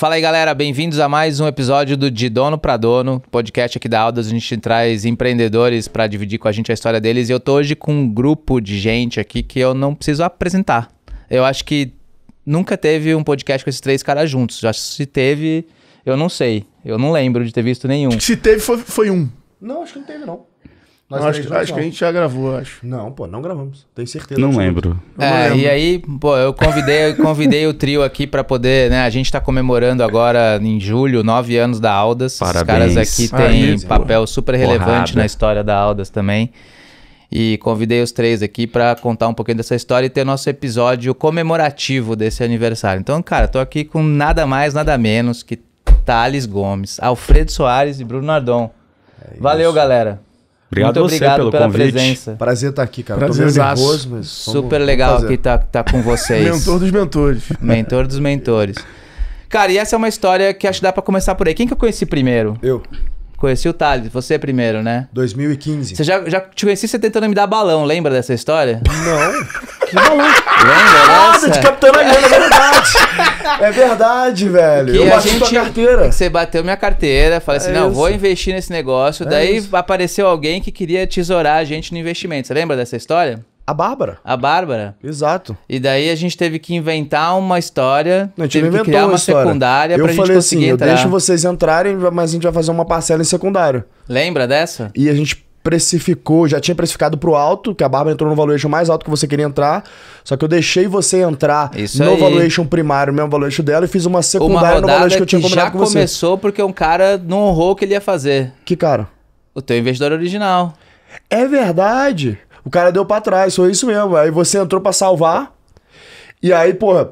Fala aí, galera, bem-vindos a mais um episódio do De Dono para Dono, podcast aqui da Aldas. A gente traz empreendedores para dividir com a gente a história deles. E eu tô hoje com um grupo de gente aqui que eu não preciso apresentar. Eu acho que nunca teve um podcast com esses três caras juntos. Já se teve, eu não sei. Eu não lembro de ter visto nenhum. Se teve, foi, foi um. Não, acho que não teve, não. Nós acho, acho que a gente já gravou, acho. Não, pô, não gravamos. Tenho certeza. Não lembro. Não é, lembro. E aí, pô, eu convidei, eu convidei o trio aqui para poder, né? A gente está comemorando agora, em julho, nove anos da Aldas. Parabéns. Os caras aqui têm papel super relevante Porrada. na história da Aldas também. E convidei os três aqui para contar um pouquinho dessa história e ter nosso episódio comemorativo desse aniversário. Então, cara, tô aqui com nada mais, nada menos que Thales Gomes, Alfredo Soares e Bruno Nardon. É Valeu, galera. Obrigado Muito obrigado pelo pela convite. presença. Prazer estar tá aqui, cara. Prazer nervoso, mas super legal aqui estar tá, tá com vocês. Mentor dos mentores. Mentor dos mentores. Cara, e essa é uma história que acho que dá para começar por aí. Quem que eu conheci primeiro? Eu. Conheci o Thales, você primeiro, né? 2015. Você já, já te conheci você tentando me dar balão, lembra dessa história? Não. Que balão? Lembra? Nada, de Capitão Agulha. Né? É verdade, velho. Que eu bati gente, tua carteira. Que você bateu minha carteira, falei assim, é não, isso. vou investir nesse negócio. É Daí isso. apareceu alguém que queria tesourar a gente no investimento. Você lembra dessa história? A Bárbara. A Bárbara. Exato. E daí a gente teve que inventar uma história, a gente teve que criar uma, uma secundária eu pra gente conseguir assim, entrar. Eu falei assim, eu deixo vocês entrarem, mas a gente vai fazer uma parcela em secundário. Lembra dessa? E a gente precificou, já tinha precificado pro alto, que a Barba entrou no valuation mais alto que você queria entrar. Só que eu deixei você entrar Isso no aí. valuation primário, mesmo valuation dela, e fiz uma secundária uma no valuation que eu tinha combinado com você. já começou porque um cara não honrou o que ele ia fazer. Que cara? O teu investidor original. É verdade. O cara deu para trás, foi isso mesmo. Aí você entrou para salvar. E aí, porra,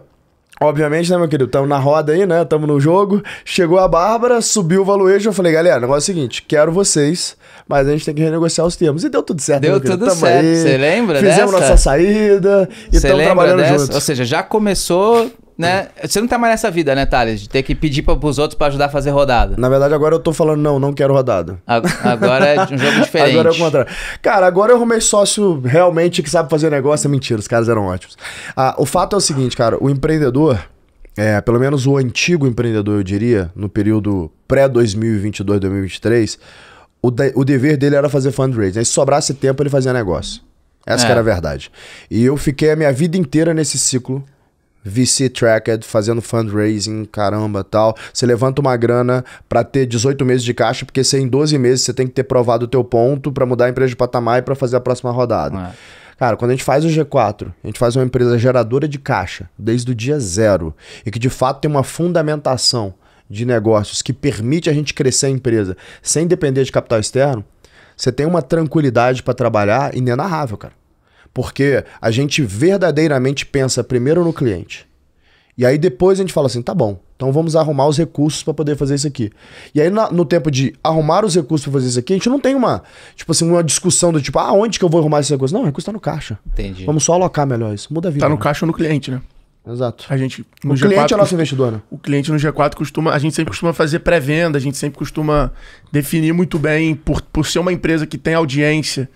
Obviamente, né, meu querido? Tamo na roda aí, né? Tamo no jogo. Chegou a Bárbara, subiu o valuation. Eu falei, galera, negócio é o seguinte: quero vocês, mas a gente tem que renegociar os termos. E deu tudo certo, né, Deu tudo certo. Você lembra Fizemos dessa? nossa saída e estamos trabalhando dessa? juntos. Ou seja, já começou né? Você não tá mais nessa vida, né, Thales? De ter que pedir pra, pros outros pra ajudar a fazer rodada. Na verdade, agora eu tô falando, não, não quero rodada. Agora é um jogo diferente. Agora é o contrário. Cara, agora eu arrumei sócio realmente que sabe fazer negócio. É mentira, os caras eram ótimos. Ah, o fato é o seguinte, cara, o empreendedor, é, pelo menos o antigo empreendedor, eu diria, no período pré-2022, 2023, o, de- o dever dele era fazer fundraising. Né? Aí se sobrasse tempo, ele fazia negócio. Essa É. que era a verdade. E eu fiquei a minha vida inteira nesse ciclo VC tracked, fazendo fundraising, caramba, tal. Você levanta uma grana para ter 18 meses de caixa, porque você, em 12 meses você tem que ter provado o teu ponto para mudar a empresa de patamar e para fazer a próxima rodada. É. Cara, quando a gente faz o G4, a gente faz uma empresa geradora de caixa desde o dia zero e que de fato tem uma fundamentação de negócios que permite a gente crescer a empresa sem depender de capital externo, você tem uma tranquilidade para trabalhar inenarrável, cara. Porque a gente verdadeiramente pensa primeiro no cliente. E aí depois a gente fala assim, tá bom, então vamos arrumar os recursos para poder fazer isso aqui. E aí na, no tempo de arrumar os recursos para fazer isso aqui, a gente não tem uma, tipo assim, uma discussão do tipo, ah, onde que eu vou arrumar esse recurso? Não, o recurso tá no caixa. Entendi. Vamos só alocar melhor isso, muda a vida. Tá no né? caixa ou no cliente, né? Exato. A gente, o G4, cliente é nosso investidor, né? O cliente no G4 costuma. A gente sempre costuma fazer pré-venda, a gente sempre costuma definir muito bem, por, por ser uma empresa que tem audiência,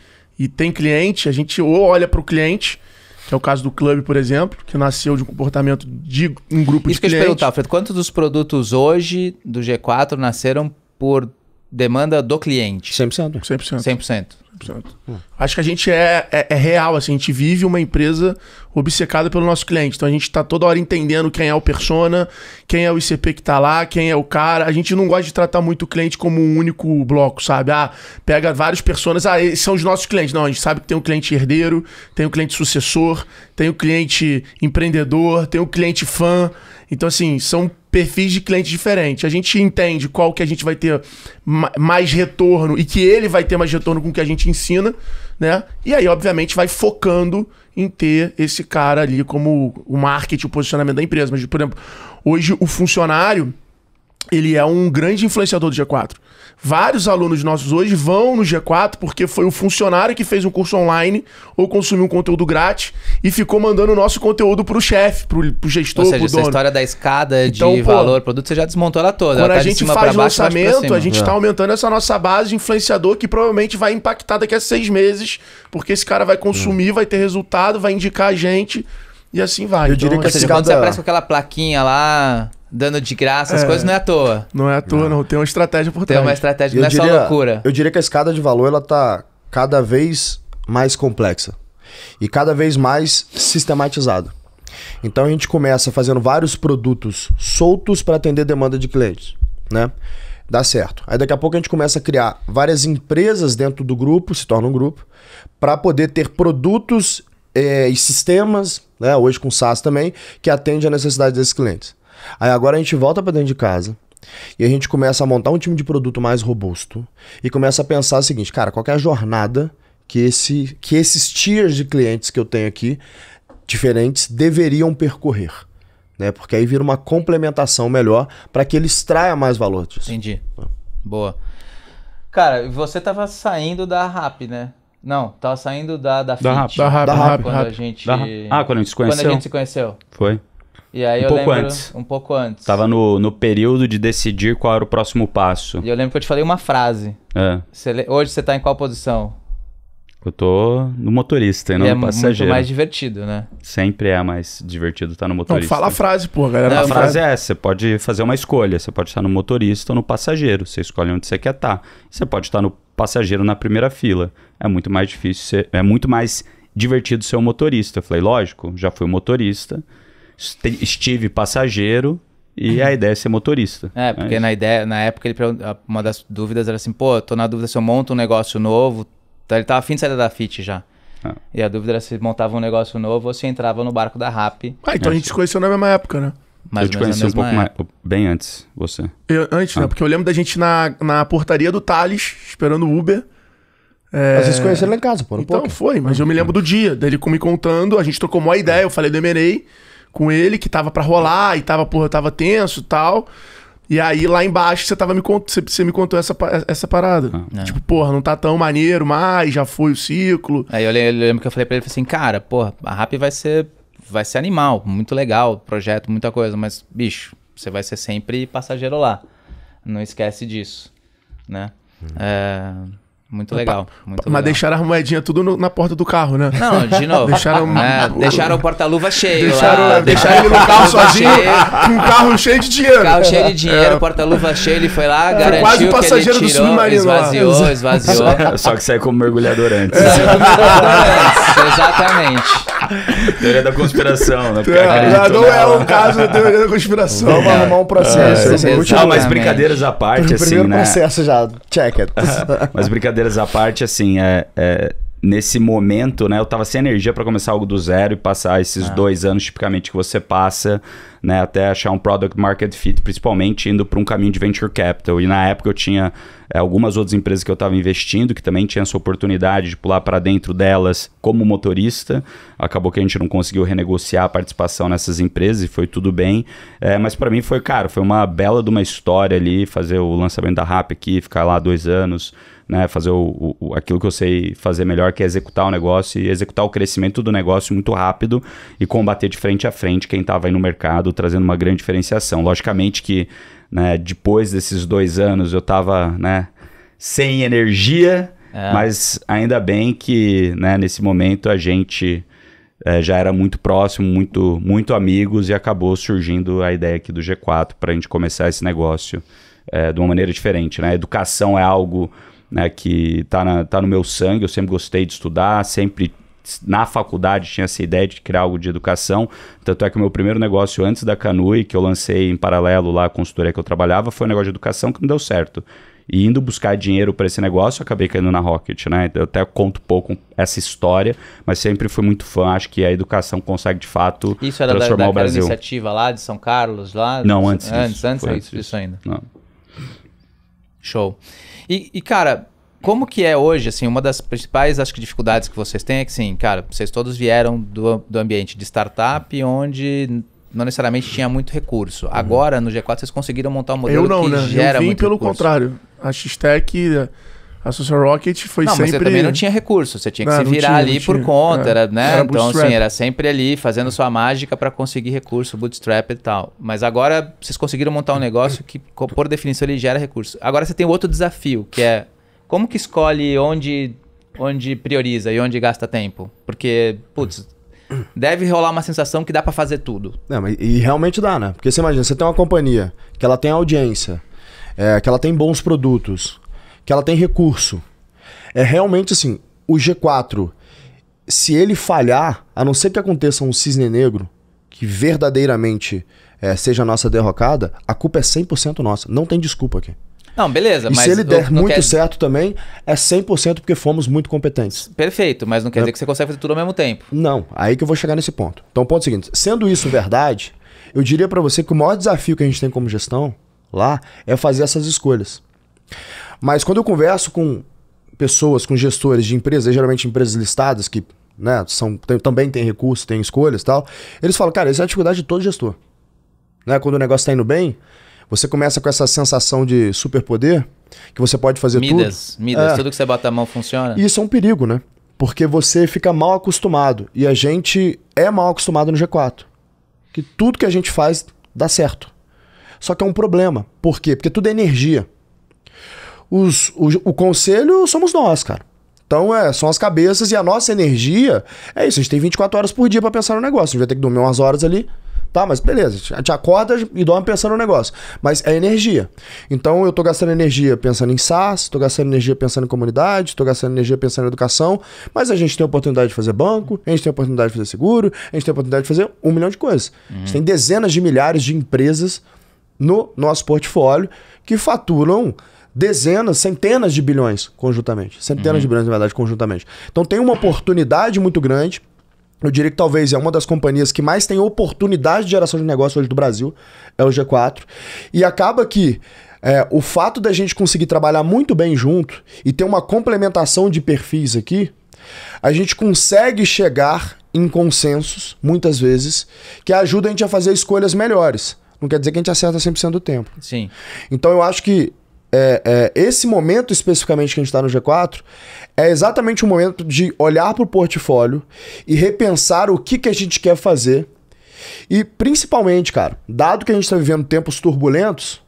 e tem cliente, a gente ou olha para o cliente, que é o caso do clube, por exemplo, que nasceu de um comportamento de um grupo Isso de clientes. Isso que eu te perguntar, Fred, quantos dos produtos hoje do G4 nasceram por demanda do cliente. 100%. 100%. 100%. 100%. Acho que a gente é, é, é, real, assim, a gente vive uma empresa obcecada pelo nosso cliente. Então a gente está toda hora entendendo quem é o persona, quem é o ICP que está lá, quem é o cara. A gente não gosta de tratar muito o cliente como um único bloco, sabe? Ah, pega vários personas, ah, esses são os nossos clientes. Não, a gente sabe que tem um cliente herdeiro, tem um cliente sucessor, tem um cliente empreendedor, tem um cliente fã. Então, assim, são perfis de clientes diferentes. A gente entende qual que a gente vai ter mais retorno e que ele vai ter mais retorno com o que a gente ensina, né? E aí, obviamente, vai focando em ter esse cara ali como o marketing, o posicionamento da empresa. Mas, por exemplo, hoje o funcionário ele é um grande influenciador do G4. Vários alunos nossos hoje vão no G4 porque foi o funcionário que fez um curso online ou consumiu um conteúdo grátis e ficou mandando o nosso conteúdo pro chefe, pro, pro gestor, ou seja, pro dono. Essa história da escada então, de pô, valor produto, você já desmontou ela toda. Quando ela tá a gente faz baixo, lançamento, a gente está é. aumentando essa nossa base de influenciador que provavelmente vai impactar daqui a seis meses, porque esse cara vai consumir, hum. vai ter resultado, vai indicar a gente e assim vai. Eu então, diria que seja, quando você é- aparece com aquela plaquinha lá dando de graça, as é, coisas não é à toa. Não é à toa, não. não. Tem uma estratégia por trás. Tem uma estratégia, eu não é diria, só loucura. Eu diria que a escada de valor ela tá cada vez mais complexa e cada vez mais sistematizada. Então a gente começa fazendo vários produtos soltos para atender demanda de clientes, né? Dá certo. Aí daqui a pouco a gente começa a criar várias empresas dentro do grupo, se torna um grupo, para poder ter produtos é, e sistemas, né? Hoje com SaaS também, que atende a necessidade desses clientes. Aí agora a gente volta para dentro de casa e a gente começa a montar um time de produto mais robusto e começa a pensar o seguinte, cara, qual é a jornada que, esse, que esses tiers de clientes que eu tenho aqui diferentes deveriam percorrer? Né? Porque aí vira uma complementação melhor para que ele extraia mais valor disso. Entendi. Tá. Boa. Cara, você tava saindo da RAP, né? Não, tava saindo da da, da Da RAP, da RAP, da RAP. Quando rap, a gente... Ah, quando a gente se conheceu. Quando a gente se conheceu. Foi. E aí um eu pouco lembro, antes. Um pouco antes. Tava no, no período de decidir qual era o próximo passo. E eu lembro que eu te falei uma frase. É. Você, hoje você tá em qual posição? Eu tô no motorista e não e é no passageiro. É muito mais divertido, né? Sempre é mais divertido estar tá no motorista. Não, fala a frase, pô, galera. Não, a frase é essa, você pode fazer uma escolha. Você pode estar no motorista ou no passageiro. Você escolhe onde você quer estar. Tá. Você pode estar no passageiro na primeira fila. É muito mais difícil, ser, é muito mais divertido ser um motorista. Eu falei, lógico, já fui motorista estive passageiro e uhum. a ideia é ser motorista. É, porque é na, ideia, na época ele, uma das dúvidas era assim, pô, tô na dúvida se eu monto um negócio novo. Então ele tava afim de sair da FIT já. Ah. E a dúvida era se montava um negócio novo ou se entrava no barco da RAP. Ah, então é. a gente se conheceu na mesma época, né? Mais eu te conheci um pouco mais, bem antes, você. Eu, antes, né? ah. né? Porque eu lembro da gente na, na portaria do Thales, esperando o Uber. É... Mas vocês conheceram lá em casa, pô. Então pouco. foi, mas eu me lembro ah. do dia, dele me contando, a gente trocou uma ideia, eu falei do com ele, que tava para rolar e tava, porra, tava tenso e tal. E aí lá embaixo você tava me você, me contou essa, essa parada. Ah. Tipo, porra, não tá tão maneiro mais, já foi o ciclo. Aí eu lembro que eu falei pra ele assim, cara, porra, a rap vai ser vai ser animal, muito legal, projeto, muita coisa, mas bicho, você vai ser sempre passageiro lá. Não esquece disso, né? Hum. É... Muito legal. Muito Mas legal. deixaram as moedinhas tudo no- na porta do carro, né? Não, de novo. Deixaram- É, deixaram o porta-luva cheio. Deixaram, lá, deixaram ele no carro sozinho, com um carro cheio de dinheiro. Carro cheio de dinheiro, é. porta-luva cheio, ele foi lá, garantiu quase o passageiro que do ele tirou, submarino lá. esvaziou, esvaziou. Só, que saiu é como mergulhador antes. É. Exatamente. teoria da conspiração, né? É, não né? é o caso da teoria da conspiração. É, vamos arrumar um processo. É, assim, é, ah, mas brincadeiras à parte, Primeiro assim, né? processo já, check it. mas brincadeiras à parte, assim, é, é nesse momento, né? Eu tava sem energia para começar algo do zero e passar esses ah. dois anos tipicamente que você passa, né? Até achar um product market fit, principalmente indo para um caminho de venture capital. E na época eu tinha é, algumas outras empresas que eu estava investindo que também tinha essa oportunidade de pular para dentro delas como motorista. Acabou que a gente não conseguiu renegociar a participação nessas empresas e foi tudo bem. É, mas para mim foi, cara, foi uma bela de uma história ali fazer o lançamento da RAP aqui, ficar lá dois anos né, fazer o, o, aquilo que eu sei fazer melhor, que é executar o negócio e executar o crescimento do negócio muito rápido e combater de frente a frente quem estava aí no mercado, trazendo uma grande diferenciação. Logicamente que né, depois desses dois anos eu estava né, sem energia, é. mas ainda bem que né, nesse momento a gente é, já era muito próximo, muito, muito amigos e acabou surgindo a ideia aqui do G4 para a gente começar esse negócio é, de uma maneira diferente. Né? Educação é algo né, que está tá no meu sangue, eu sempre gostei de estudar, sempre na faculdade tinha essa ideia de criar algo de educação. Tanto é que o meu primeiro negócio antes da Canui, que eu lancei em paralelo lá com a consultoria que eu trabalhava, foi um negócio de educação que não deu certo. E indo buscar dinheiro para esse negócio, eu acabei caindo na Rocket, né? Eu até conto pouco essa história, mas sempre fui muito fã. Acho que a educação consegue de fato isso era transformar da, o Brasil. iniciativa lá de São Carlos, lá? Não, antes. disso, antes, antes, antes disso ainda. Não. Show. E, e, cara, como que é hoje, assim, uma das principais, acho que, dificuldades que vocês têm é que, sim, cara, vocês todos vieram do, do ambiente de startup, onde não necessariamente tinha muito recurso. Uhum. Agora, no G4, vocês conseguiram montar um modelo eu não, que né? gera eu vim muito pelo recurso. contrário. A X-Tech a Social Rocket foi não, sempre. Mas você também não tinha recurso, você tinha que não, se virar tinha, ali por conta, é. era, né? Era então, assim, era sempre ali fazendo sua mágica para conseguir recurso, bootstrap e tal. Mas agora vocês conseguiram montar um negócio que, por definição, ele gera recurso. Agora você tem outro desafio, que é como que escolhe onde, onde prioriza e onde gasta tempo? Porque, putz, deve rolar uma sensação que dá para fazer tudo. Não, e realmente dá, né? Porque você imagina, você tem uma companhia que ela tem audiência, é, que ela tem bons produtos, que ela tem recurso. É realmente assim, o G4, se ele falhar, a não ser que aconteça um cisne negro, que verdadeiramente é, seja a nossa derrocada, a culpa é 100% nossa. Não tem desculpa aqui. Não, beleza, e mas. Se ele der muito quer... certo também, é 100% porque fomos muito competentes. Perfeito, mas não quer é... dizer que você consegue fazer tudo ao mesmo tempo. Não, aí que eu vou chegar nesse ponto. Então, ponto é seguinte: sendo isso verdade, eu diria para você que o maior desafio que a gente tem como gestão lá é fazer essas escolhas. Mas quando eu converso com pessoas, com gestores de empresas, geralmente empresas listadas, que né, são, tem, também tem recursos, tem escolhas e tal, eles falam, cara, essa é a dificuldade de todo gestor. Né? Quando o negócio está indo bem, você começa com essa sensação de superpoder, que você pode fazer Midas, tudo. Midas, é. tudo que você bota a mão funciona. E isso é um perigo, né? Porque você fica mal acostumado. E a gente é mal acostumado no G4. Que tudo que a gente faz dá certo. Só que é um problema. Por quê? Porque tudo é energia. Os, o, o conselho somos nós, cara. Então, é, são as cabeças e a nossa energia. É isso, a gente tem 24 horas por dia para pensar no negócio. A gente vai ter que dormir umas horas ali. Tá, mas beleza, a gente acorda e dorme pensando no negócio. Mas é energia. Então eu tô gastando energia pensando em SaaS, tô gastando energia pensando em comunidade, tô gastando energia pensando em educação, mas a gente tem a oportunidade de fazer banco, a gente tem a oportunidade de fazer seguro, a gente tem a oportunidade de fazer um milhão de coisas. Uhum. A gente tem dezenas de milhares de empresas no nosso portfólio que faturam dezenas, centenas de bilhões conjuntamente. Centenas uhum. de bilhões, na verdade, conjuntamente. Então tem uma oportunidade muito grande. Eu diria que talvez é uma das companhias que mais tem oportunidade de geração de negócio hoje do Brasil, é o G4. E acaba que é, o fato da gente conseguir trabalhar muito bem junto e ter uma complementação de perfis aqui, a gente consegue chegar em consensos, muitas vezes, que ajuda a gente a fazer escolhas melhores. Não quer dizer que a gente acerta 100% do tempo. Sim. Então eu acho que é, é, esse momento especificamente que a gente está no G4 é exatamente o momento de olhar para o portfólio e repensar o que, que a gente quer fazer. E principalmente, cara, dado que a gente está vivendo tempos turbulentos,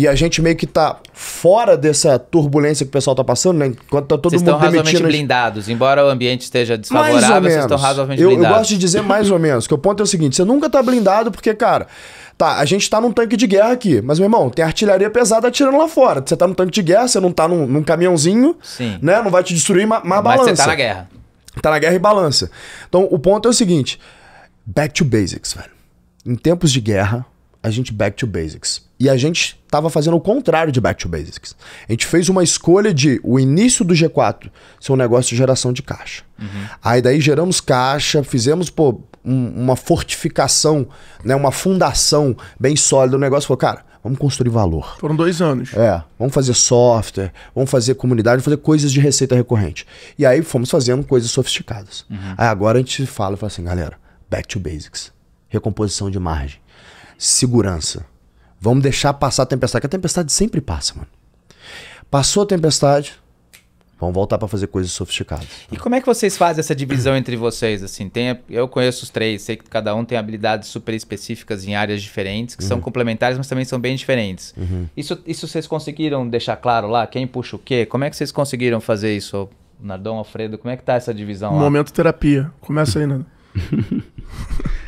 e a gente meio que tá fora dessa turbulência que o pessoal tá passando, né? Enquanto tá todo vocês mundo estão razoavelmente blindados. Embora o ambiente esteja desfavorável, vocês estão razoavelmente eu, blindados. Eu gosto de dizer mais ou menos, que o ponto é o seguinte, você nunca tá blindado porque, cara... Tá, a gente tá num tanque de guerra aqui, mas, meu irmão, tem artilharia pesada atirando lá fora. Você tá num tanque de guerra, você não tá num, num caminhãozinho, Sim. né? Não vai te destruir, mas, mas, balança. você tá na guerra. Tá na guerra e balança. Então, o ponto é o seguinte. Back to basics, velho. Em tempos de guerra, a gente back to basics. E a gente estava fazendo o contrário de back to basics. A gente fez uma escolha de o início do G4 ser um negócio de geração de caixa. Uhum. Aí daí geramos caixa, fizemos pô, um, uma fortificação, né, uma fundação bem sólida. O negócio falou, cara, vamos construir valor. Foram dois anos. É, vamos fazer software, vamos fazer comunidade, vamos fazer coisas de receita recorrente. E aí fomos fazendo coisas sofisticadas. Uhum. Aí agora a gente fala, fala assim, galera, back to basics. Recomposição de margem segurança. Vamos deixar passar a tempestade, que a tempestade sempre passa, mano. Passou a tempestade, vão voltar para fazer coisas sofisticadas. Tá? E como é que vocês fazem essa divisão entre vocês? Assim, tem, eu conheço os três, sei que cada um tem habilidades super específicas em áreas diferentes, que uhum. são complementares, mas também são bem diferentes. Uhum. Isso, isso vocês conseguiram deixar claro lá? Quem puxa o quê? Como é que vocês conseguiram fazer isso? Nardão, Alfredo, como é que tá essa divisão lá? Momento terapia. Começa aí, Nando. Né?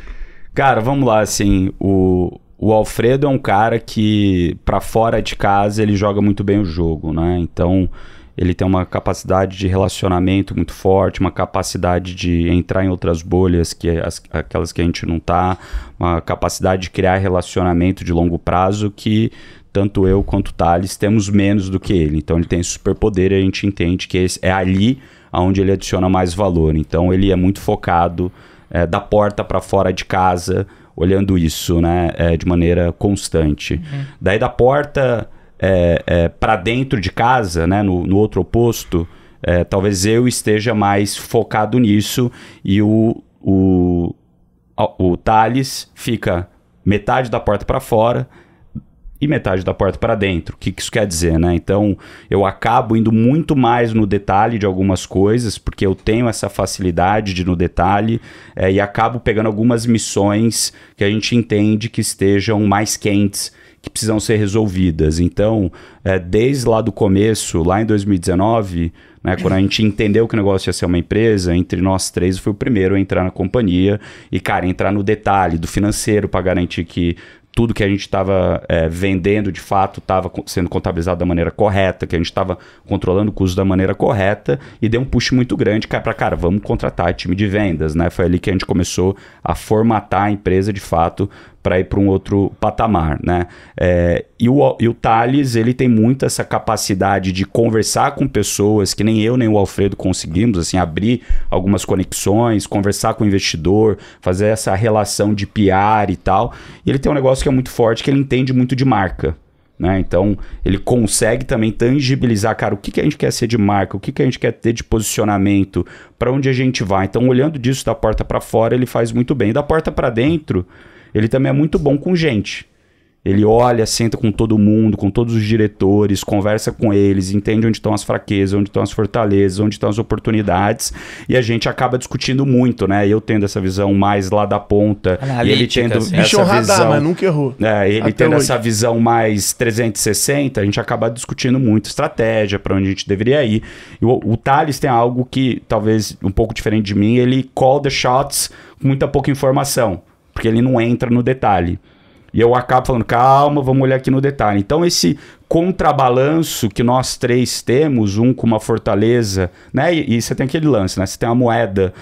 Cara, vamos lá, assim, o, o Alfredo é um cara que, para fora de casa, ele joga muito bem o jogo, né? Então, ele tem uma capacidade de relacionamento muito forte, uma capacidade de entrar em outras bolhas, que as, aquelas que a gente não tá, uma capacidade de criar relacionamento de longo prazo que tanto eu quanto o Thales temos menos do que ele. Então, ele tem superpoder e a gente entende que é ali onde ele adiciona mais valor. Então, ele é muito focado é, da porta para fora de casa, olhando isso né, é, de maneira constante. Uhum. Daí da porta é, é, para dentro de casa, né, no, no outro oposto, é, talvez eu esteja mais focado nisso e o, o, o Thales fica metade da porta para fora e metade da porta para dentro. O que, que, isso quer dizer, né? Então, eu acabo indo muito mais no detalhe de algumas coisas, porque eu tenho essa facilidade de ir no detalhe é, e acabo pegando algumas missões que a gente entende que estejam mais quentes que precisam ser resolvidas. Então, é, desde lá do começo, lá em 2019, né, quando a gente entendeu que o negócio ia ser uma empresa, entre nós três foi o primeiro a entrar na companhia e, cara, entrar no detalhe do financeiro para garantir que tudo que a gente estava é, vendendo de fato estava sendo contabilizado da maneira correta, que a gente estava controlando o custo da maneira correta e deu um push muito grande para, cara, vamos contratar time de vendas, né? Foi ali que a gente começou a formatar a empresa de fato para ir para um outro patamar, né? É, e, o, e o Thales, ele tem muito essa capacidade de conversar com pessoas que nem eu nem o Alfredo conseguimos, assim, abrir algumas conexões, conversar com o investidor, fazer essa relação de PR e tal. E ele tem um negócio que é muito forte, que ele entende muito de marca. Né? Então, ele consegue também tangibilizar, cara, o que, que a gente quer ser de marca, o que, que a gente quer ter de posicionamento, para onde a gente vai. Então, olhando disso da porta para fora, ele faz muito bem. da porta para dentro, ele também é muito bom com gente. Ele olha, senta com todo mundo, com todos os diretores, conversa com eles, entende onde estão as fraquezas, onde estão as fortalezas, onde estão as oportunidades. E a gente acaba discutindo muito, né? Eu tendo essa visão mais lá da ponta. Analítica, e ele tendo assim. essa Bicho radar, visão, mas nunca errou. É, ele tendo hoje. essa visão mais 360, a gente acaba discutindo muito estratégia, para onde a gente deveria ir. E o, o Thales tem algo que, talvez um pouco diferente de mim, ele call the shots com muita pouca informação porque ele não entra no detalhe. E eu acabo falando, calma, vamos olhar aqui no detalhe. Então, esse contrabalanço que nós três temos, um com uma fortaleza, né? E, e, você tem aquele lance, né? Você tem uma moeda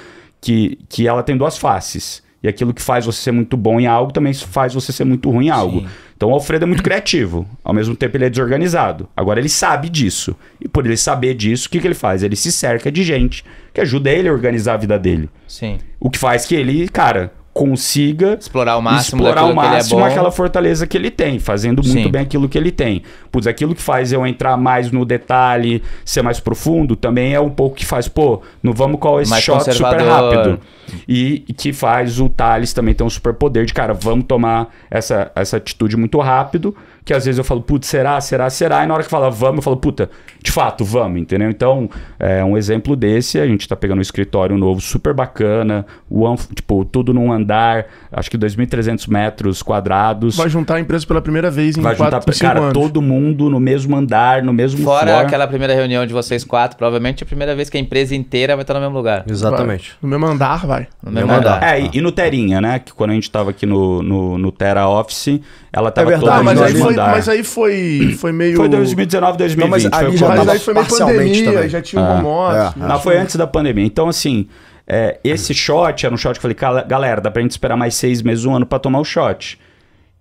que, que ela tem duas faces. E aquilo que faz você ser muito bom em algo também faz você ser muito ruim em algo. Sim. Então o Alfredo é muito criativo. Ao mesmo tempo, ele é desorganizado. Agora ele sabe disso. E por ele saber disso, o que, que ele faz? Ele se cerca de gente que ajuda ele a organizar a vida dele. Sim. O que faz que ele, cara, consiga explorar o máximo, explorar o é máximo é aquela fortaleza que ele tem, fazendo muito Sim. bem aquilo que ele tem. pois aquilo que faz eu entrar mais no detalhe, ser mais profundo, também é um pouco que faz, pô, não vamos com esse mais shot super rápido. E, e que faz o Thales também ter um super poder de, cara, vamos tomar essa, essa atitude muito rápido, que às vezes eu falo, putz, será, será, será? E na hora que fala vamos, eu falo, puta, de fato, vamos, entendeu? Então, é um exemplo desse, a gente tá pegando um escritório novo, super bacana, one, tipo, tudo num andar, acho que 2.300 metros quadrados. Vai juntar a empresa pela primeira vez em Vai quatro, juntar, cara, anos. todo mundo no mesmo andar, no mesmo Fora floor. aquela primeira reunião de vocês quatro, provavelmente é a primeira vez que a empresa inteira vai estar no mesmo lugar. Exatamente. Vai. No mesmo andar, vai. No mesmo, andar. É, ah. e no Terinha, né? Que quando a gente tava aqui no, no, no Terra Office, ela é tava é verdade, toda mas aí mas aí foi, foi meio. Foi 2019, 2020. Não, mas, ali já mas aí foi meio pandemia, também. já tinha um ah, moto. É, é, foi antes da pandemia. Então, assim, é, esse shot era um shot que eu falei, galera, dá pra gente esperar mais seis meses, um ano pra tomar o shot.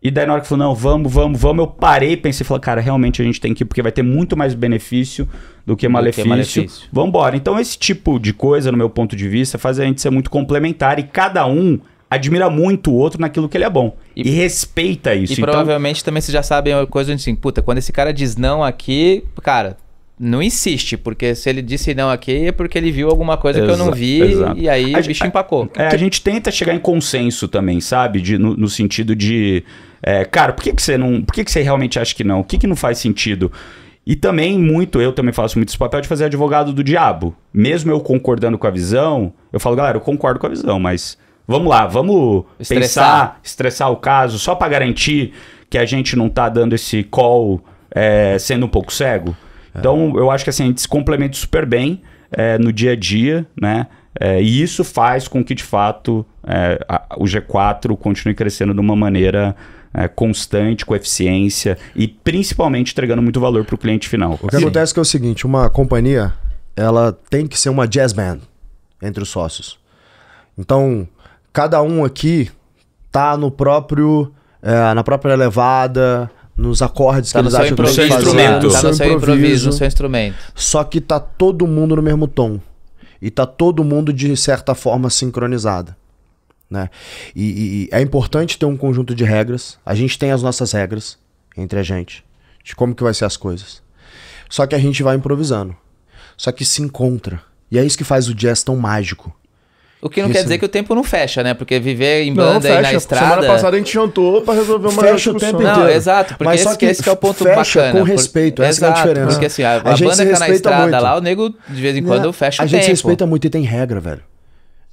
E daí na hora que falou, não, vamos, vamos, vamos, eu parei, pensei, falei, cara, realmente a gente tem que ir, porque vai ter muito mais benefício do que malefício. Do que malefício. Vambora. Então esse tipo de coisa, no meu ponto de vista, faz a gente ser muito complementar e cada um admira muito o outro naquilo que ele é bom. E, e respeita isso. E então, provavelmente também vocês já sabem uma coisa assim, puta, quando esse cara diz não aqui, cara, não insiste, porque se ele disse não aqui é porque ele viu alguma coisa que eu não vi exato. e aí a, o bicho a, empacou. É, a gente tenta chegar em consenso também, sabe? De, no, no sentido de, é, cara, por que, que você não. Por que, que você realmente acha que não? O que, que não faz sentido? E também muito, eu também faço muito esse papel de fazer advogado do diabo. Mesmo eu concordando com a visão, eu falo, galera, eu concordo com a visão, mas Vamos lá, vamos estressar. pensar, estressar o caso, só para garantir que a gente não tá dando esse call é, sendo um pouco cego. É. Então, eu acho que assim, a gente se complementa super bem é, no dia a dia, né? É, e isso faz com que, de fato, é, a, o G4 continue crescendo de uma maneira é, constante, com eficiência e principalmente entregando muito valor para o cliente final. O que Sim. acontece é que é o seguinte: uma companhia ela tem que ser uma jazz band entre os sócios. Então, cada um aqui tá no próprio. É, na própria levada, nos acordes tá que eles acham que seu instrumento. tá no, seu improviso, no seu instrumento. Só que tá todo mundo no mesmo tom. E tá todo mundo, de certa forma, sincronizado. Né? E, e, é importante ter um conjunto de regras. A gente tem as nossas regras entre a gente de como que vai ser as coisas. Só que a gente vai improvisando. Só que se encontra. E é isso que faz o jazz tão mágico o que não Isso. quer dizer que o tempo não fecha, né? Porque viver em banda não, fecha. e na estrada. Semana passada a gente jantou para resolver uma Fecha o tempo inteiro. Não, exato. Porque Mas esse, só que esse que é o ponto fecha bacana. com respeito, essa exato, é a diferença. Porque assim, a, a, a banda que tá na estrada muito. lá, o nego de vez em quando é, fecha o a tempo. A gente respeita muito e tem regra, velho.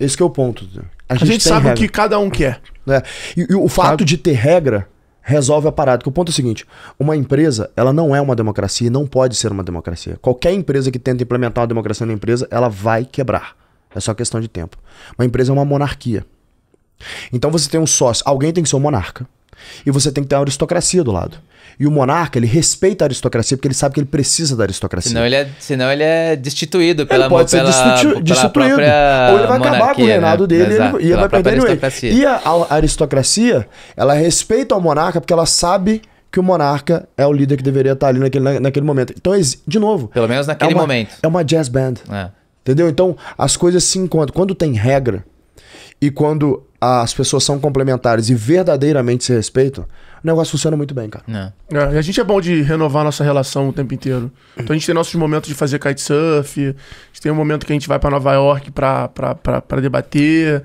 Esse é o ponto. Né? A gente, a gente sabe regra. o que cada um quer. É. E, e, o fato de ter regra resolve a parada. Porque o ponto é o seguinte: uma empresa, ela não é uma democracia e não pode ser uma democracia. Qualquer empresa que tenta implementar uma democracia na empresa, ela vai quebrar. É só questão de tempo. Uma empresa é uma monarquia. Então você tem um sócio, alguém tem que ser um monarca. E você tem que ter uma aristocracia do lado. E o monarca, ele respeita a aristocracia porque ele sabe que ele precisa da aristocracia. Senão ele é, senão ele é destituído pela Ele pode ser destituído. destituído. Ou ele vai acabar com o reinado né? dele Exato, ele, e ele vai perder ele. E a, a aristocracia, ela respeita o monarca porque ela sabe que o monarca é o líder que deveria estar ali naquele, naquele momento. Então, de novo. Pelo menos é naquele é uma, momento. É uma jazz band. É. Entendeu? Então, as coisas se encontram. Quando tem regra e quando as pessoas são complementares e verdadeiramente se respeitam, o negócio funciona muito bem, cara. É. É, a gente é bom de renovar a nossa relação o tempo inteiro. Então a gente tem nossos momentos de fazer kitesurf, a gente tem um momento que a gente vai para Nova York para debater.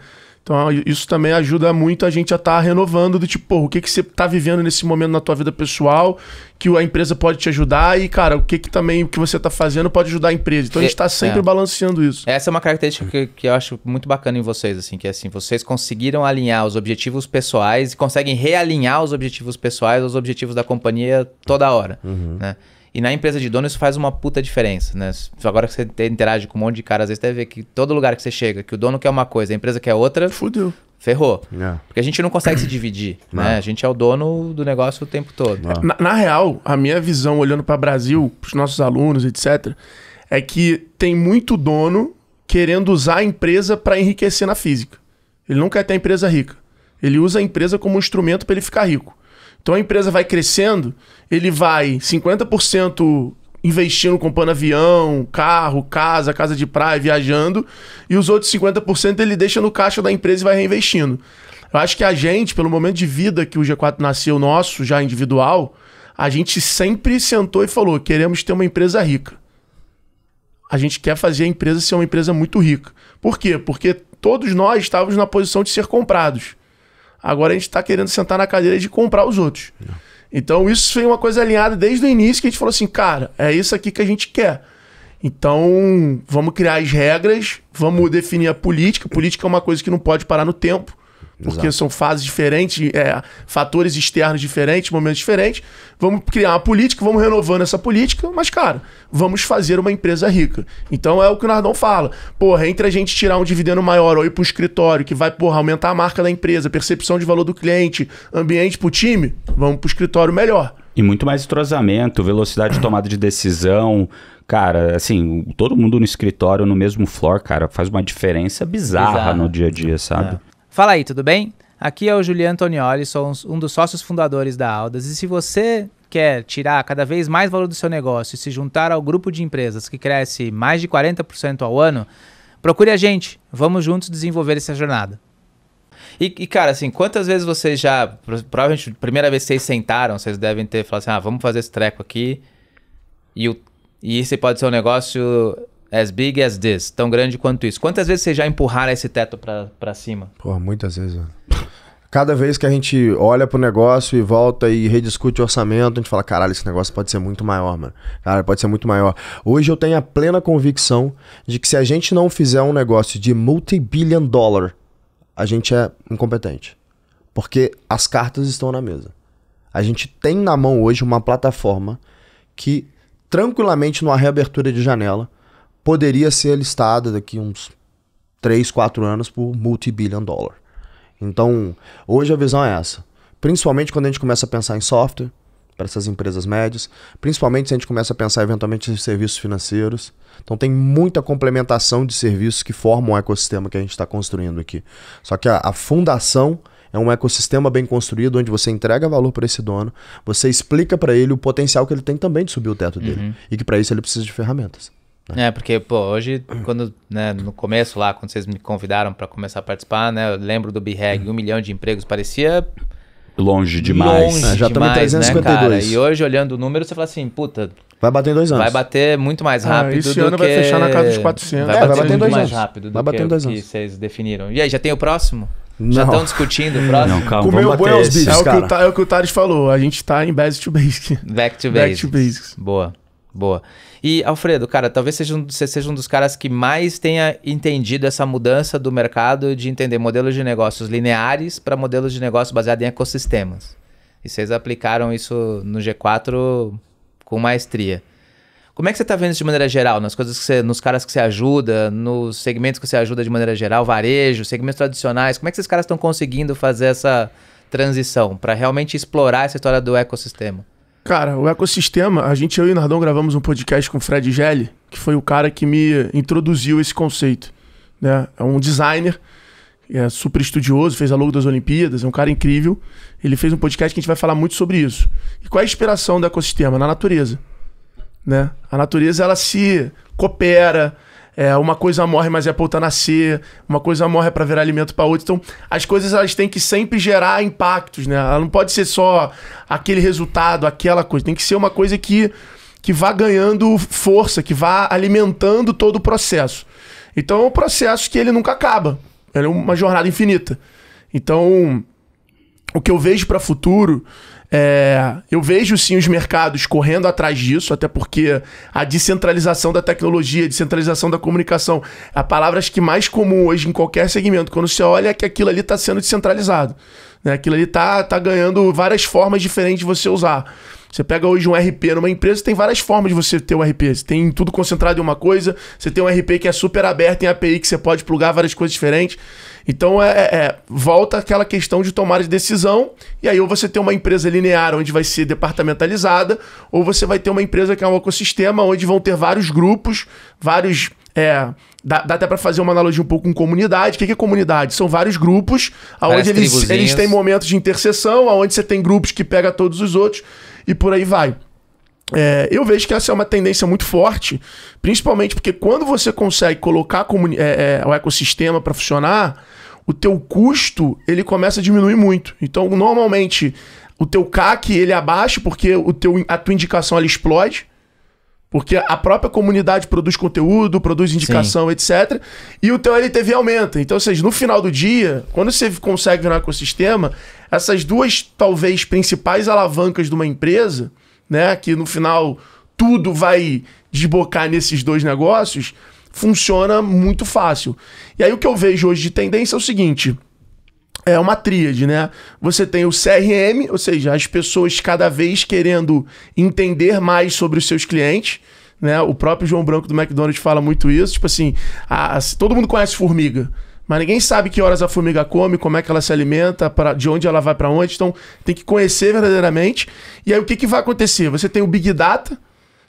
Então, isso também ajuda muito a gente a estar tá renovando do tipo, o que, que você está vivendo nesse momento na tua vida pessoal, que a empresa pode te ajudar e, cara, o que, que também o que você está fazendo pode ajudar a empresa. Então, a gente está é, sempre é. balanceando isso. Essa é uma característica que, que, eu acho muito bacana em vocês, assim, que é assim, vocês conseguiram alinhar os objetivos pessoais e conseguem realinhar os objetivos pessoais aos objetivos da companhia toda hora, uhum. né? E na empresa de dono isso faz uma puta diferença, né? Agora que você interage com um monte de cara, às vezes você vê que todo lugar que você chega, que o dono quer uma coisa, a empresa quer outra. Fudeu. Ferrou. É. Porque a gente não consegue se dividir, não. né? É. A gente é o dono do negócio o tempo todo. É. Na, na real, a minha visão olhando para o Brasil, para os nossos alunos, etc., é que tem muito dono querendo usar a empresa para enriquecer na física. Ele não quer ter a empresa rica. Ele usa a empresa como instrumento para ele ficar rico. Então a empresa vai crescendo, ele vai 50% investindo, comprando avião, carro, casa, casa de praia, viajando, e os outros 50% ele deixa no caixa da empresa e vai reinvestindo. Eu acho que a gente, pelo momento de vida que o G4 nasceu nosso, já individual, a gente sempre sentou e falou: queremos ter uma empresa rica. A gente quer fazer a empresa ser uma empresa muito rica. Por quê? Porque todos nós estávamos na posição de ser comprados. Agora a gente está querendo sentar na cadeira de comprar os outros. É. Então isso foi uma coisa alinhada desde o início que a gente falou assim, cara, é isso aqui que a gente quer. Então vamos criar as regras, vamos definir a política. Política é uma coisa que não pode parar no tempo porque Exato. são fases diferentes, é, fatores externos diferentes, momentos diferentes. Vamos criar uma política, vamos renovando essa política, mas, cara, vamos fazer uma empresa rica. Então é o que o Nardão fala. Porra, entre a gente tirar um dividendo maior ou ir pro escritório, que vai, porra, aumentar a marca da empresa, percepção de valor do cliente, ambiente pro time, vamos pro escritório melhor. E muito mais entrosamento, velocidade de tomada de decisão. Cara, assim, todo mundo no escritório, no mesmo floor, cara, faz uma diferença bizarra, bizarra. no dia a dia, sabe? É. Fala aí, tudo bem? Aqui é o Julian Antonioli, sou um dos sócios fundadores da Aldas. E se você quer tirar cada vez mais valor do seu negócio e se juntar ao grupo de empresas que cresce mais de 40% ao ano, procure a gente. Vamos juntos desenvolver essa jornada. E, e, cara, assim, quantas vezes vocês já. Provavelmente, primeira vez que vocês sentaram, vocês devem ter falado assim: ah, vamos fazer esse treco aqui. E, o, e esse pode ser um negócio as big as this. Tão grande quanto isso. Quantas vezes você já empurraram esse teto para cima? Porra, muitas vezes. Cada vez que a gente olha pro negócio e volta e rediscute o orçamento, a gente fala, caralho, esse negócio pode ser muito maior, mano. Cara, pode ser muito maior. Hoje eu tenho a plena convicção de que se a gente não fizer um negócio de multi-billion dollar, a gente é incompetente. Porque as cartas estão na mesa. A gente tem na mão hoje uma plataforma que tranquilamente numa reabertura de janela poderia ser listada daqui uns 3, 4 anos por multi multi-billion dollar. Então, hoje a visão é essa. Principalmente quando a gente começa a pensar em software para essas empresas médias, principalmente se a gente começa a pensar eventualmente em serviços financeiros. Então tem muita complementação de serviços que formam o ecossistema que a gente está construindo aqui. Só que a, a fundação é um ecossistema bem construído onde você entrega valor para esse dono, você explica para ele o potencial que ele tem também de subir o teto dele uhum. e que para isso ele precisa de ferramentas. Né? É, porque, pô, hoje, quando, né, no começo lá, quando vocês me convidaram para começar a participar, né, eu lembro do BREG, um milhão de empregos, parecia longe demais. Longe é, já estamos em 352. Né, e hoje, olhando o número, você fala assim, puta... Vai bater em dois anos. Vai bater muito mais ah, rápido ah, esse ano que... vai fechar na casa dos 400. Vai, é, bater, em dois anos. mais rápido vai bater em dois anos. que vocês definiram. E aí, já tem o próximo? Não. Já estão discutindo o próximo? Não, calma, o é, o que o, é o que o Tales falou, a gente está em base to basic. Back to basics. Back to basics. Boa. Boa. E, Alfredo, cara, talvez seja um, você seja um dos caras que mais tenha entendido essa mudança do mercado de entender modelos de negócios lineares para modelos de negócio baseado em ecossistemas. E vocês aplicaram isso no G4 com maestria. Como é que você está vendo isso de maneira geral? Nas coisas que você, nos caras que você ajuda, nos segmentos que você ajuda de maneira geral, varejo, segmentos tradicionais, como é que esses caras estão conseguindo fazer essa transição para realmente explorar essa história do ecossistema? Cara, o ecossistema, a gente, eu e o Nardão gravamos um podcast com o Fred Gelli, que foi o cara que me introduziu esse conceito. Né? É um designer, é super estudioso, fez a logo das Olimpíadas, é um cara incrível. Ele fez um podcast que a gente vai falar muito sobre isso. E qual é a inspiração do ecossistema? Na natureza. Né? A natureza, ela se coopera, é, uma coisa morre, mas é pra outra nascer. Uma coisa morre para virar alimento para outra. Então, as coisas elas têm que sempre gerar impactos, né? Ela não pode ser só aquele resultado, aquela coisa. Tem que ser uma coisa que, que vá ganhando força, que vá alimentando todo o processo. Então, é um processo que ele nunca acaba. Ele é uma jornada infinita. Então, o que eu vejo para futuro é, eu vejo sim os mercados correndo atrás disso, até porque a descentralização da tecnologia, a descentralização da comunicação, a palavras que mais comum hoje em qualquer segmento, quando você olha é que aquilo ali está sendo descentralizado. Né? Aquilo ali está tá ganhando várias formas diferentes de você usar. Você pega hoje um RP numa empresa, tem várias formas de você ter um RP. Você tem tudo concentrado em uma coisa, você tem um RP que é super aberto, em API que você pode plugar várias coisas diferentes. Então é, é, é volta aquela questão de tomar de decisão, e aí ou você tem uma empresa linear onde vai ser departamentalizada, ou você vai ter uma empresa que é um ecossistema onde vão ter vários grupos, vários. É, dá, dá até para fazer uma analogia um pouco com comunidade. O que é comunidade? São vários grupos, onde eles, eles têm momentos de interseção, onde você tem grupos que pega todos os outros e por aí vai. É, eu vejo que essa é uma tendência muito forte, principalmente porque quando você consegue colocar é, é, o ecossistema para funcionar, o teu custo ele começa a diminuir muito. Então, normalmente, o teu CAC ele é abaixa porque o teu, a tua indicação ela explode. Porque a própria comunidade produz conteúdo, produz indicação, Sim. etc. E o teu LTV aumenta. Então, ou seja, no final do dia, quando você consegue virar um ecossistema, essas duas, talvez, principais alavancas de uma empresa, né? Que no final tudo vai desbocar nesses dois negócios, funciona muito fácil. E aí o que eu vejo hoje de tendência é o seguinte é uma tríade, né? Você tem o CRM, ou seja, as pessoas cada vez querendo entender mais sobre os seus clientes. Né? O próprio João Branco do McDonald's fala muito isso. Tipo assim, a, a, todo mundo conhece formiga, mas ninguém sabe que horas a formiga come, como é que ela se alimenta, pra, de onde ela vai para onde. Então tem que conhecer verdadeiramente. E aí o que, que vai acontecer? Você tem o Big Data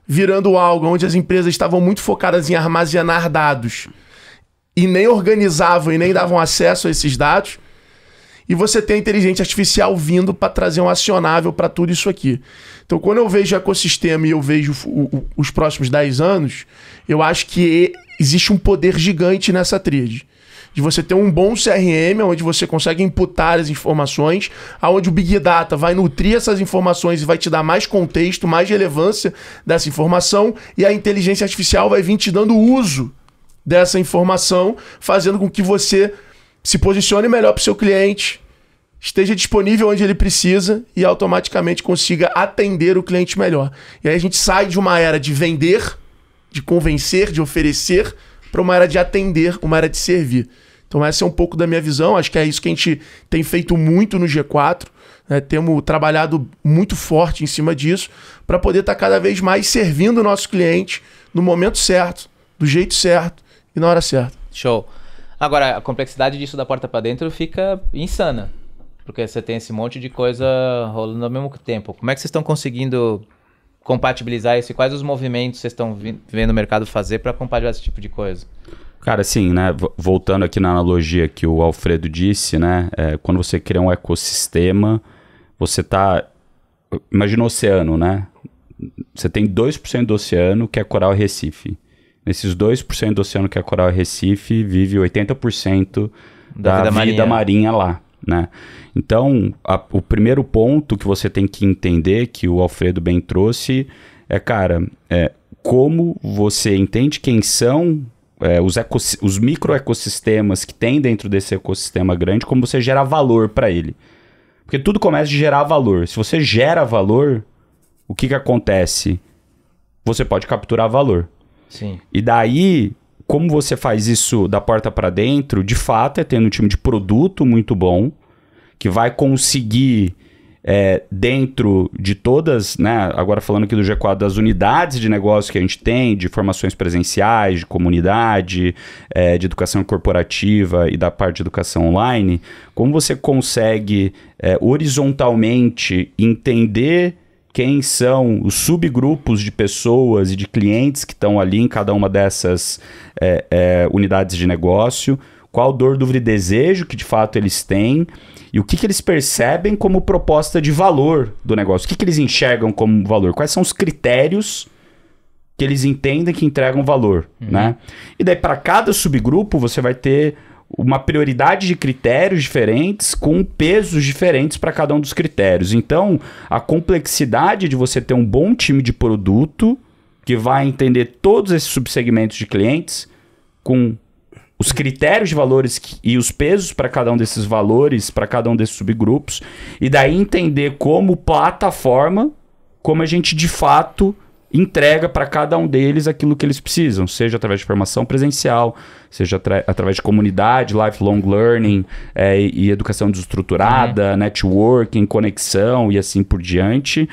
virando algo onde as empresas estavam muito focadas em armazenar dados e nem organizavam e nem davam acesso a esses dados e você tem a inteligência artificial vindo para trazer um acionável para tudo isso aqui. Então, quando eu vejo o ecossistema e eu vejo o, o, os próximos 10 anos, eu acho que existe um poder gigante nessa tríade de você ter um bom CRM, onde você consegue imputar as informações, aonde o Big Data vai nutrir essas informações e vai te dar mais contexto, mais relevância dessa informação, e a inteligência artificial vai vir te dando uso dessa informação, fazendo com que você se posicione melhor para o seu cliente, esteja disponível onde ele precisa e automaticamente consiga atender o cliente melhor. E aí a gente sai de uma era de vender, de convencer, de oferecer, para uma era de atender, uma era de servir. Então essa é um pouco da minha visão, acho que é isso que a gente tem feito muito no G4. Né? Temos trabalhado muito forte em cima disso para poder estar tá cada vez mais servindo o nosso cliente no momento certo, do jeito certo e na hora certa. Show. Agora, a complexidade disso da porta para dentro fica insana. Porque você tem esse monte de coisa rolando ao mesmo tempo. Como é que vocês estão conseguindo compatibilizar isso? E quais os movimentos vocês estão vendo o mercado fazer para compatibilizar esse tipo de coisa? Cara, assim, né? Voltando aqui na analogia que o Alfredo disse, né? É, quando você cria um ecossistema, você tá. Imagina o oceano, né? Você tem 2% do oceano que é coral e recife. Nesses 2% do oceano que é coral Recife, vive 80% da, da vida, marinha. vida marinha lá. Né? Então, a, o primeiro ponto que você tem que entender, que o Alfredo bem trouxe, é, cara, é, como você entende quem são é, os, os microecossistemas que tem dentro desse ecossistema grande, como você gera valor para ele. Porque tudo começa de gerar valor. Se você gera valor, o que, que acontece? Você pode capturar valor. Sim. E daí, como você faz isso da porta para dentro, de fato é tendo um time de produto muito bom, que vai conseguir, é, dentro de todas, né, agora falando aqui do G4, das unidades de negócio que a gente tem, de formações presenciais, de comunidade, é, de educação corporativa e da parte de educação online, como você consegue é, horizontalmente entender quem são os subgrupos de pessoas e de clientes que estão ali em cada uma dessas é, é, unidades de negócio, qual dor, dúvida e desejo que de fato eles têm e o que, que eles percebem como proposta de valor do negócio, o que, que eles enxergam como valor, quais são os critérios que eles entendem que entregam valor, uhum. né? E daí para cada subgrupo você vai ter uma prioridade de critérios diferentes com pesos diferentes para cada um dos critérios. Então, a complexidade de você ter um bom time de produto que vai entender todos esses subsegmentos de clientes com os critérios de valores e os pesos para cada um desses valores, para cada um desses subgrupos, e daí entender como plataforma, como a gente de fato entrega para cada um deles aquilo que eles precisam, seja através de formação presencial, seja através de comunidade, lifelong learning é, e, educação desestruturada, uhum. networking, conexão e assim por diante,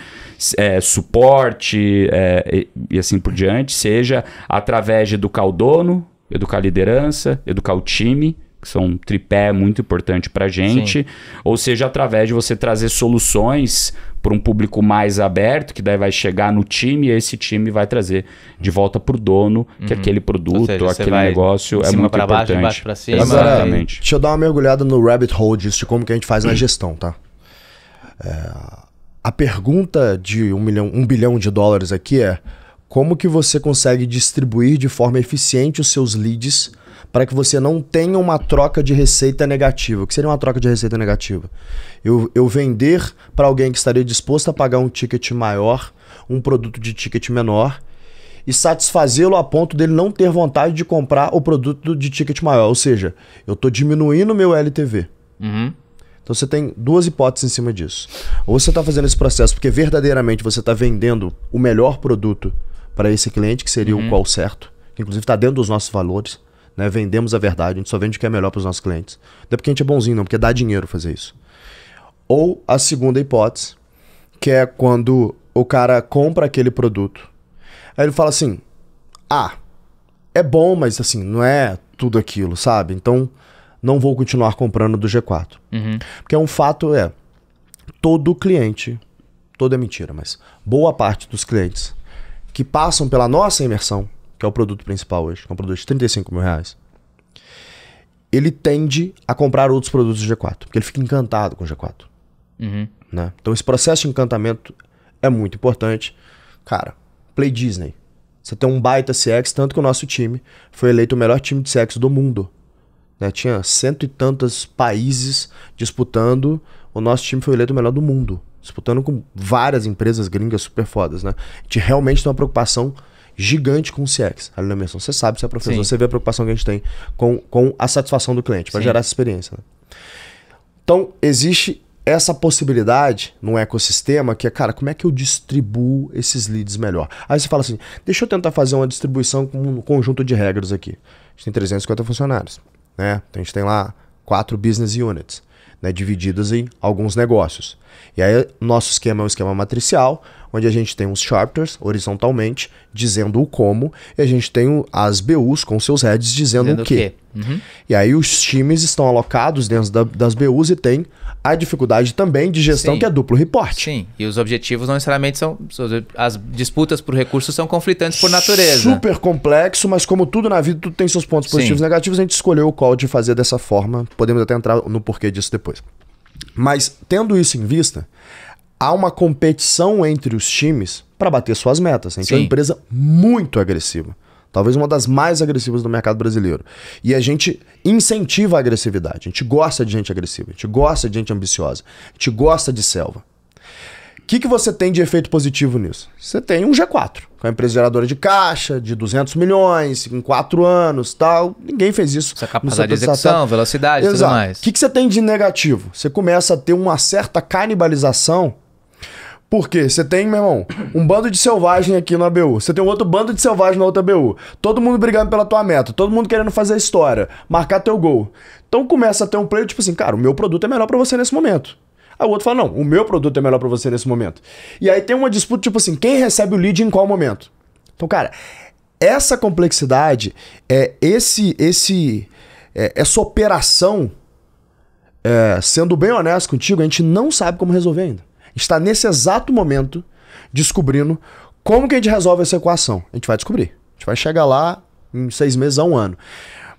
é, suporte é, e, e assim por diante, seja através de educar o dono, educar a liderança, educar o time, que são um tripé muito importante para a gente, Sim. ou seja, através de você trazer soluções para um público mais aberto, que daí vai chegar no time e esse time vai trazer de volta para o dono que uhum. aquele produto, seja, aquele negócio é muito pra importante. Baixo, baixo pra cima, Exatamente. Deixa eu dar uma mergulhada no rabbit hole disso, de como que a gente faz na hum. gestão, tá? É, a pergunta de um, milhão, um bilhão de dólares aqui é como que você consegue distribuir de forma eficiente os seus leads para que você não tenha uma troca de receita negativa. O que seria uma troca de receita negativa? Eu, eu vender para alguém que estaria disposto a pagar um ticket maior, um produto de ticket menor, e satisfazê-lo a ponto dele não ter vontade de comprar o produto de ticket maior. Ou seja, eu estou diminuindo meu LTV. Uhum. Então você tem duas hipóteses em cima disso. Ou você está fazendo esse processo porque verdadeiramente você está vendendo o melhor produto para esse cliente, que seria uhum. o qual certo, que inclusive está dentro dos nossos valores. Né? Vendemos a verdade, a gente só vende o que é melhor para os nossos clientes. Não é porque a gente é bonzinho, não, porque dá dinheiro fazer isso. Ou a segunda hipótese, que é quando o cara compra aquele produto. Aí ele fala assim: ah, é bom, mas assim, não é tudo aquilo, sabe? Então não vou continuar comprando do G4. Uhum. Porque é um fato é: todo cliente, toda é mentira, mas boa parte dos clientes que passam pela nossa imersão que é o produto principal hoje, que é um produto de 35 mil reais, ele tende a comprar outros produtos do G4, porque ele fica encantado com o G4. Uhum. Né? Então esse processo de encantamento é muito importante. Cara, Play Disney. Você tem um baita CX, tanto que o nosso time foi eleito o melhor time de CX do mundo. Né? Tinha cento e tantos países disputando, o nosso time foi eleito o melhor do mundo. Disputando com várias empresas gringas super fodas, né? A gente realmente tem uma preocupação gigante com o CX ali na imersão. Você sabe, você é professor, Sim. você vê a preocupação que a gente tem com, com a satisfação do cliente, para gerar essa experiência. Né? Então, existe essa possibilidade no ecossistema que é, cara, como é que eu distribuo esses leads melhor? Aí você fala assim, deixa eu tentar fazer uma distribuição com um conjunto de regras aqui. A gente tem 350 funcionários, né? Então a gente tem lá quatro business units né, divididas em alguns negócios. E aí, nosso esquema é um esquema matricial, onde a gente tem os chapters horizontalmente dizendo o como, e a gente tem as BUs com seus heads dizendo, dizendo o quê. O quê? Uhum. E aí os times estão alocados dentro da, das BUs e tem a dificuldade também de gestão Sim. que é duplo reporte. Sim, e os objetivos não necessariamente são. As disputas por recursos são conflitantes por natureza. Super complexo, mas como tudo na vida, tudo tem seus pontos positivos e negativos. A gente escolheu o qual de fazer dessa forma. Podemos até entrar no porquê disso depois. Mas tendo isso em vista, há uma competição entre os times para bater suas metas. A gente Sim. é uma empresa muito agressiva. Talvez uma das mais agressivas do mercado brasileiro. E a gente incentiva a agressividade. A gente gosta de gente agressiva, a gente gosta de gente ambiciosa, a gente gosta de selva. O que, que você tem de efeito positivo nisso? Você tem um G4, com a empresa geradora de caixa, de 200 milhões, em 4 anos tal. Ninguém fez isso. Essa capacidade de execução, velocidade e tudo mais. O que, que você tem de negativo? Você começa a ter uma certa canibalização por quê? Você tem, meu irmão, um bando de selvagem aqui na BU. Você tem um outro bando de selvagem na outra BU. Todo mundo brigando pela tua meta, todo mundo querendo fazer a história, marcar teu gol. Então começa a ter um player tipo assim, cara, o meu produto é melhor para você nesse momento. Aí o outro fala, não, o meu produto é melhor para você nesse momento. E aí tem uma disputa tipo assim, quem recebe o lead em qual momento? Então, cara, essa complexidade, é esse, esse, é, essa operação, é, sendo bem honesto contigo, a gente não sabe como resolver ainda está nesse exato momento descobrindo como que a gente resolve essa equação. A gente vai descobrir. A gente vai chegar lá em seis meses a um ano.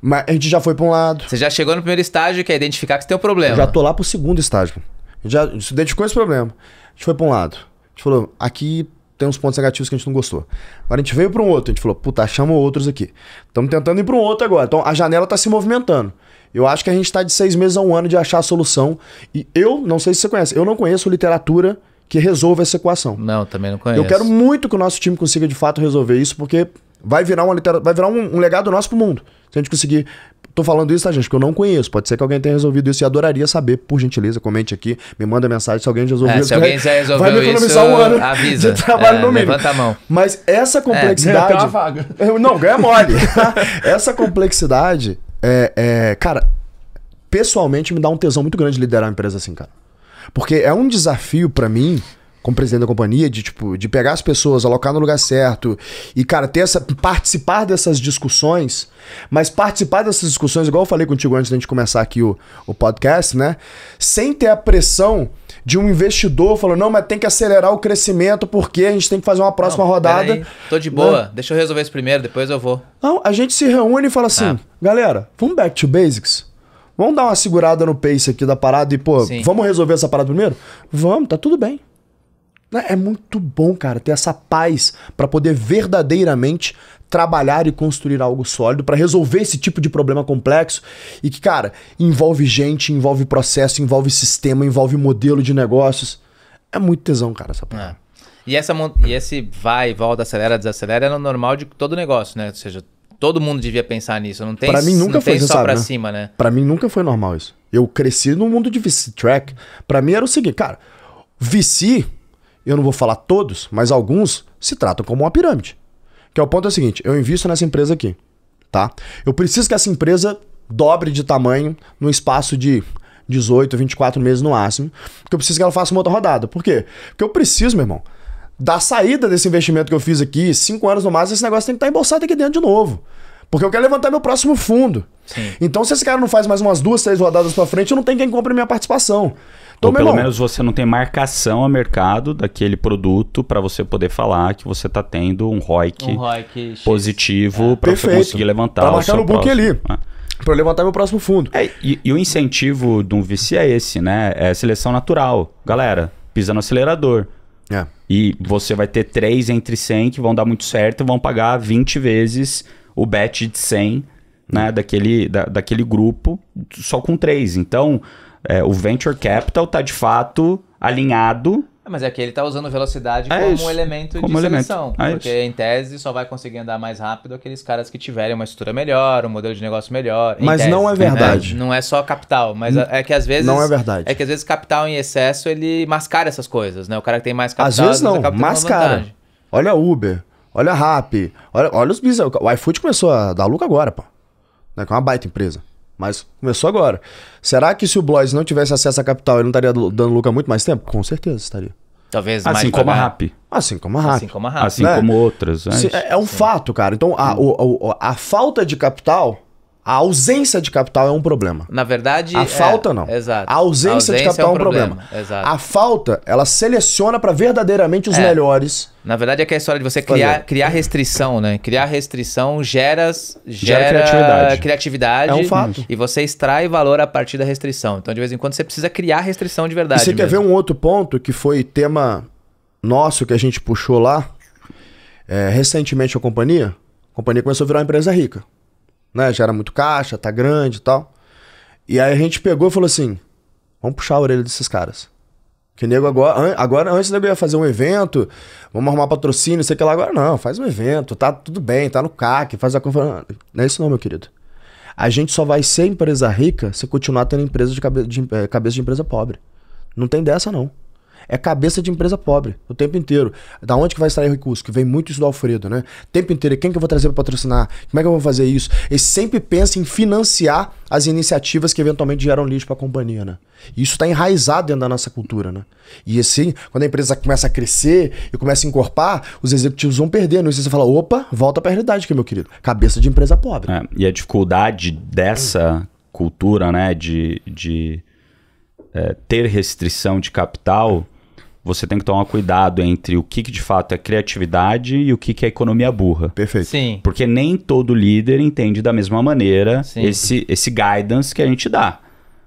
Mas a gente já foi para um lado. Você já chegou no primeiro estágio, que é identificar que você tem um problema. Eu já tô lá pro segundo estágio. A gente já a gente identificou esse problema. A gente foi para um lado. A gente falou, aqui tem uns pontos negativos que a gente não gostou. Agora a gente veio para um outro, a gente falou, puta, chama outros aqui. Estamos tentando ir para um outro agora. Então a janela está se movimentando. Eu acho que a gente está de seis meses a um ano de achar a solução. E eu, não sei se você conhece, eu não conheço literatura que resolva essa equação. Não, também não conheço. Eu quero muito que o nosso time consiga de fato resolver isso, porque vai virar, uma litera... vai virar um, um legado nosso pro mundo. Se a gente conseguir. Tô falando isso, tá, gente? Porque eu não conheço. Pode ser que alguém tenha resolvido isso e adoraria saber, por gentileza. Comente aqui, me manda mensagem se alguém resolveu é, isso. Se alguém já resolveu vai me economizar isso, um ano avisa. de trabalho é, no mínimo. Levanta a mão. Mas essa é. complexidade. É, ganha vaga. Não, ganha mole. essa complexidade é, é, cara, pessoalmente me dá um tesão muito grande liderar uma empresa assim, cara. Porque é um desafio para mim, como presidente da companhia, de tipo, de pegar as pessoas, alocar no lugar certo e, cara, ter essa, participar dessas discussões, mas participar dessas discussões, igual eu falei contigo antes da gente começar aqui o, o podcast, né? Sem ter a pressão de um investidor falou não, mas tem que acelerar o crescimento porque a gente tem que fazer uma próxima não, rodada. Aí. Tô de boa, né? deixa eu resolver isso primeiro, depois eu vou. Não, a gente se reúne e fala assim, ah. galera, vamos back to basics? Vamos dar uma segurada no pace aqui da parada e, pô, Sim. vamos resolver essa parada primeiro? Vamos, tá tudo bem. Né, é muito bom, cara, ter essa paz para poder verdadeiramente trabalhar e construir algo sólido para resolver esse tipo de problema complexo e que, cara, envolve gente, envolve processo, envolve sistema, envolve modelo de negócios. É muito tesão, cara, essa parte. É. E, essa, e esse vai, volta, acelera, desacelera é normal de todo negócio, né? Ou seja, todo mundo devia pensar nisso. Não tem, pra mim nunca não foi, tem só sabe, pra né? cima, né? Pra mim nunca foi normal isso. Eu cresci no mundo de VC Track. Pra mim era o seguinte, cara, VC, eu não vou falar todos, mas alguns se tratam como uma pirâmide. Que é o ponto é o seguinte, eu invisto nessa empresa aqui, tá? Eu preciso que essa empresa dobre de tamanho no espaço de 18, 24 meses no máximo, porque eu preciso que ela faça uma outra rodada. Por quê? Porque eu preciso, meu irmão, da saída desse investimento que eu fiz aqui, cinco anos no máximo, esse negócio tem que estar tá embolsado aqui dentro de novo. Porque eu quero levantar meu próximo fundo. Sim. Então, se esse cara não faz mais umas duas, três rodadas pra frente, eu não tenho quem compre minha participação. Então, Ou pelo irmão, menos você não tem marcação a mercado daquele produto para você poder falar que você está tendo um ROIC, um ROIC positivo é. para você conseguir levantar pra tá o seu no book próximo. ali. Ah. Para levantar meu próximo fundo. É, e, e, o incentivo do VC é esse, né? É seleção natural. Galera, pisa no acelerador. É. E você vai ter três entre 100 que vão dar muito certo e vão pagar 20 vezes o bet de 100 né, daquele, da, daquele grupo só com três. Então, é, o venture capital está de fato alinhado é, mas é que ele está usando velocidade é como isso, um elemento como de elemento. seleção. É porque, isso. em tese, só vai conseguir andar mais rápido aqueles caras que tiverem uma estrutura melhor, um modelo de negócio melhor. Mas tese, não é né? verdade. Né? Não é só capital, mas não, é que às vezes. Não é verdade. É que às vezes capital em excesso ele mascara essas coisas, né? O cara que tem mais capital. Às vezes não, mascara. Olha Uber, olha Rap, olha, olha os bizarros. O iFood começou a dar lucro agora, pô. Né, é uma baita empresa. Mas começou agora. Será que se o Blois não tivesse acesso à capital, ele não estaria dando Luca muito mais tempo? Com certeza estaria. Talvez assim como a RAP. Assim como a RAP. Assim como a RAP. Assim é. né? como outras. É, é um Sim. fato, cara. Então, a, o, a, a falta de capital a ausência de capital é um problema. Na verdade, a é, falta é, não. Exato. A ausência, a ausência de capital é, é um, problema. problema. Exato. A falta, ela seleciona para verdadeiramente os é. melhores. Na verdade, é que é a história de você criar, criar restrição, né? Criar restrição gera, gera, gera criatividade. criatividade. É um fato. E você extrai valor a partir da restrição. Então, de vez em quando, você precisa criar restrição de verdade. E você mesmo. quer ver um outro ponto que foi tema nosso que a gente puxou lá? É, recentemente, a companhia, a companhia começou a virar uma empresa rica né? Já era muito caixa, tá grande e tal. E aí a gente pegou e falou assim: vamos puxar a orelha desses caras. Que nego agora, agora antes nego ia fazer um evento, vamos arrumar patrocínio, sei que lá. Agora não, faz um evento, tá tudo bem, tá no CAC, faz a conferência. Não é isso não, meu querido. A gente só vai ser empresa rica se continuar tendo empresa de, cabe, de, eh, cabeça de empresa pobre. Não tem dessa não é cabeça de empresa pobre o tempo inteiro. Da onde que vai extrair recurso? Que vem muito isso do Alfredo, né? O tempo inteiro, quem que eu vou trazer para patrocinar? Como é que eu vou fazer isso? E sempre pensa em financiar as iniciativas que eventualmente geram lixo para a companhia, né? E isso está enraizado dentro da nossa cultura, né? E assim, quando a empresa começa a crescer e começa a encorpar, os executivos vão perdendo. E você fala, opa, volta para a realidade aqui, é meu querido. Cabeça de empresa pobre. É, e a dificuldade dessa cultura, né, de, de é, ter restrição de capital você tem que tomar cuidado entre o que, que de fato é criatividade e o que, que é economia burra. Perfeito. Sim. Porque nem todo líder entende da mesma maneira esse, esse guidance que a gente dá.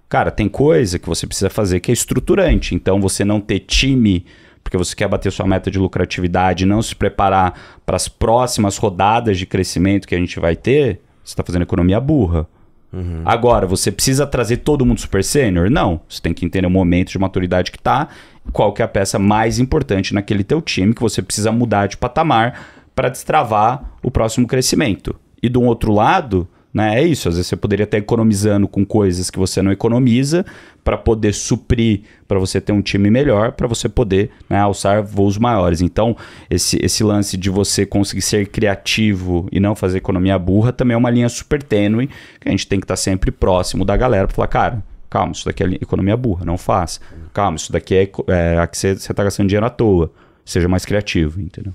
Cara, tem coisa que você precisa fazer que é estruturante. Então, você não ter time porque você quer bater sua meta de lucratividade, não se preparar para as próximas rodadas de crescimento que a gente vai ter, você está fazendo economia burra. Uhum. Agora, você precisa trazer todo mundo super sênior? Não. Você tem que entender o momento de maturidade que tá, qual que é a peça mais importante naquele teu time que você precisa mudar de patamar para destravar o próximo crescimento. E do outro lado, né? É isso, às vezes você poderia estar economizando com coisas que você não economiza para poder suprir, para você ter um time melhor, para você poder né, alçar voos maiores. Então, esse, esse lance de você conseguir ser criativo e não fazer economia burra também é uma linha super tênue que a gente tem que estar sempre próximo da galera para falar, cara, calma, isso daqui é economia burra, não faça. Calma, isso daqui é, é, que você está gastando dinheiro à toa. Seja mais criativo, entendeu?